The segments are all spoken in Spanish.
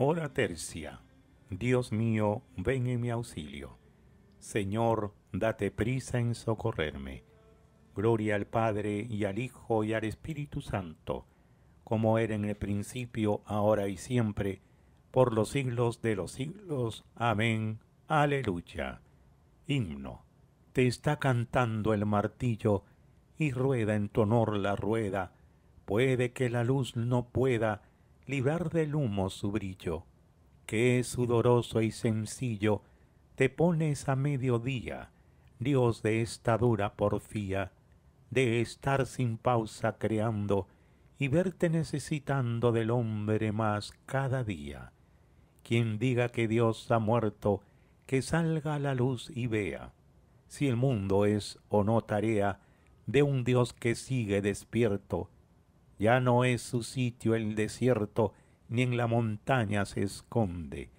Hora tercia. Dios mío, ven en mi auxilio. Señor, date prisa en socorrerme. Gloria al Padre y al Hijo y al Espíritu Santo, como era en el principio, ahora y siempre, por los siglos de los siglos. Amén. Aleluya. Himno. Te está cantando el martillo y rueda en tu honor la rueda. Puede que la luz no pueda librar del humo su brillo, que es sudoroso y sencillo te pones a mediodía, Dios de esta dura porfía, de estar sin pausa creando y verte necesitando del hombre más cada día. Quien diga que Dios ha muerto, que salga a la luz y vea si el mundo es o no tarea de un Dios que sigue despierto, ya no es su sitio el desierto, ni en la montaña se esconde.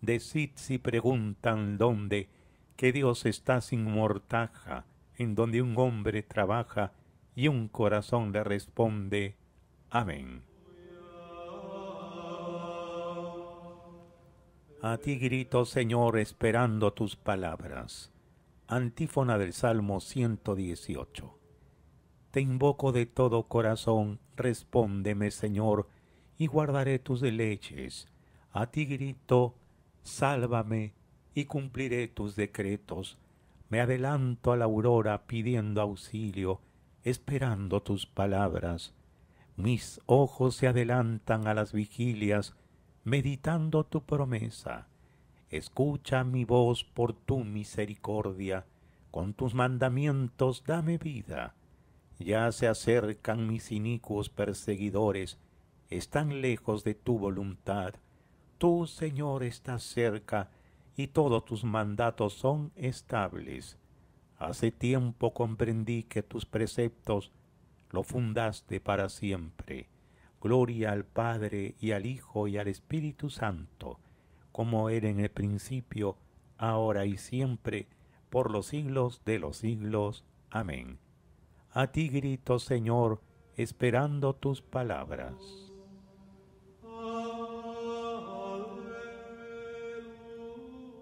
Decid si preguntan dónde, que Dios está sin mortaja, en donde un hombre trabaja y un corazón le responde, Amén. A ti grito, Señor, esperando tus palabras. Antífona del Salmo 118. Te invoco de todo corazón, respóndeme Señor, y guardaré tus deleches. A ti grito, sálvame, y cumpliré tus decretos. Me adelanto a la aurora pidiendo auxilio, esperando tus palabras. Mis ojos se adelantan a las vigilias, meditando tu promesa. Escucha mi voz por tu misericordia, con tus mandamientos dame vida ya se acercan mis inicuos perseguidores, están lejos de tu voluntad. Tú, Señor, estás cerca, y todos tus mandatos son estables. Hace tiempo comprendí que tus preceptos lo fundaste para siempre. Gloria al Padre y al Hijo y al Espíritu Santo, como era en el principio, ahora y siempre, por los siglos de los siglos. Amén. A ti grito, Señor, esperando tus palabras.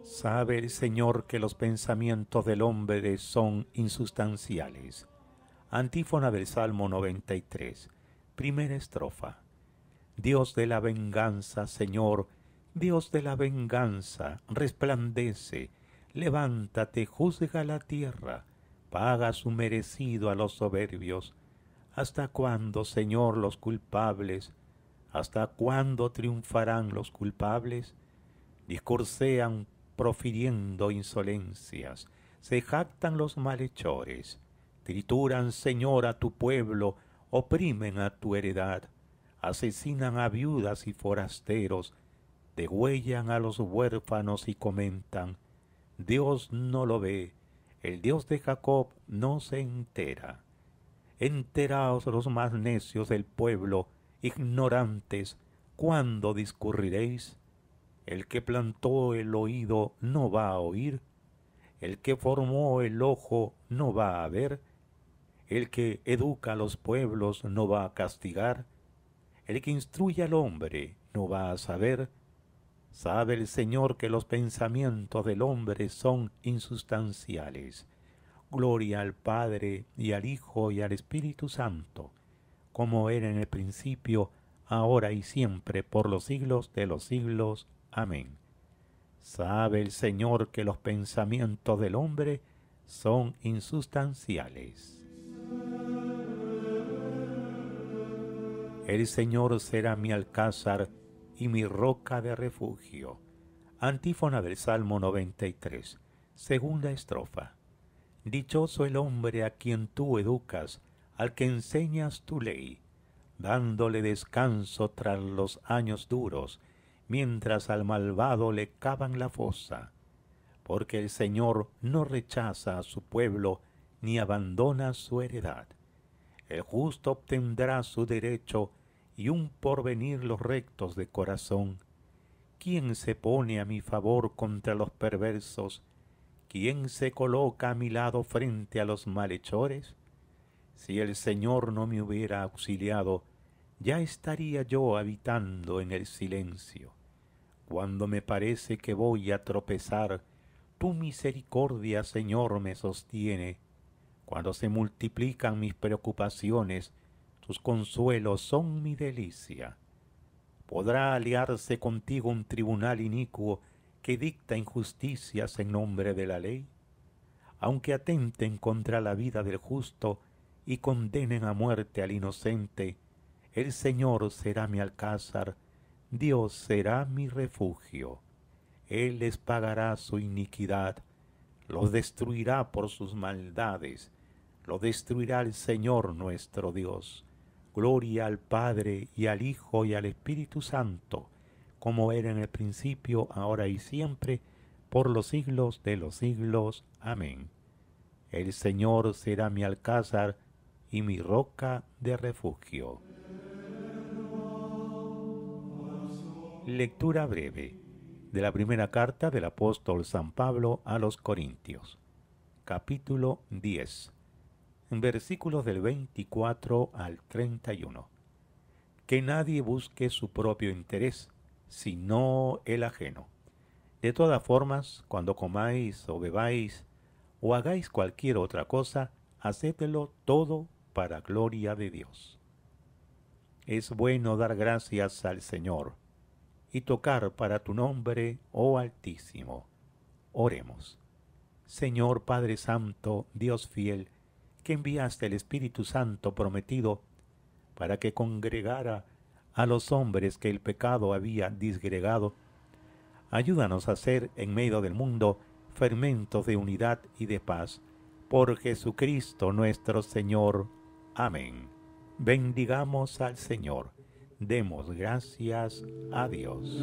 Sabe el Señor que los pensamientos del hombre son insustanciales. Antífona del Salmo 93, primera estrofa. Dios de la venganza, Señor, Dios de la venganza, resplandece, levántate, juzga la tierra, paga su merecido a los soberbios. ¿Hasta cuándo, Señor, los culpables? ¿Hasta cuándo triunfarán los culpables? Discursean profiriendo insolencias, se jactan los malhechores, trituran, Señor, a tu pueblo, oprimen a tu heredad, asesinan a viudas y forasteros, degüellan a los huérfanos y comentan, Dios no lo ve, el Dios de Jacob no se entera. Enteraos los más necios del pueblo, ignorantes, ¿cuándo discurriréis? El que plantó el oído no va a oír, el que formó el ojo no va a ver, el que educa a los pueblos no va a castigar, el que instruye al hombre no va a saber, Sabe el Señor que los pensamientos del hombre son insustanciales. Gloria al Padre y al Hijo y al Espíritu Santo, como era en el principio, ahora y siempre, por los siglos de los siglos. Amén. Sabe el Señor que los pensamientos del hombre son insustanciales. El Señor será mi alcázar y mi roca de refugio. Antífona del Salmo 93, segunda estrofa. Dichoso el hombre a quien tú educas, al que enseñas tu ley, dándole descanso tras los años duros, mientras al malvado le cavan la fosa. Porque el Señor no rechaza a su pueblo, ni abandona su heredad. El justo obtendrá su derecho, y un porvenir los rectos de corazón. ¿Quién se pone a mi favor contra los perversos? ¿Quién se coloca a mi lado frente a los malhechores? Si el Señor no me hubiera auxiliado, ya estaría yo habitando en el silencio. Cuando me parece que voy a tropezar, tu misericordia, Señor, me sostiene. Cuando se multiplican mis preocupaciones, sus consuelos son mi delicia. Podrá aliarse contigo un tribunal inicuo que dicta injusticias en nombre de la ley, aunque atenten contra la vida del justo y condenen a muerte al inocente, el Señor será mi alcázar, Dios será mi refugio. Él les pagará su iniquidad, los destruirá por sus maldades, lo destruirá el Señor nuestro Dios Gloria al Padre y al Hijo y al Espíritu Santo, como era en el principio, ahora y siempre, por los siglos de los siglos. Amén. El Señor será mi alcázar y mi roca de refugio. Lectura breve de la primera carta del apóstol San Pablo a los Corintios, capítulo 10 versículos del 24 al 31. Que nadie busque su propio interés, sino el ajeno. De todas formas, cuando comáis o bebáis o hagáis cualquier otra cosa, hacedlo todo para gloria de Dios. Es bueno dar gracias al Señor y tocar para tu nombre, oh Altísimo. Oremos. Señor Padre Santo, Dios fiel, que enviaste el Espíritu Santo prometido para que congregara a los hombres que el pecado había disgregado. Ayúdanos a ser en medio del mundo fermentos de unidad y de paz. Por Jesucristo nuestro Señor. Amén. Bendigamos al Señor. Demos gracias a Dios.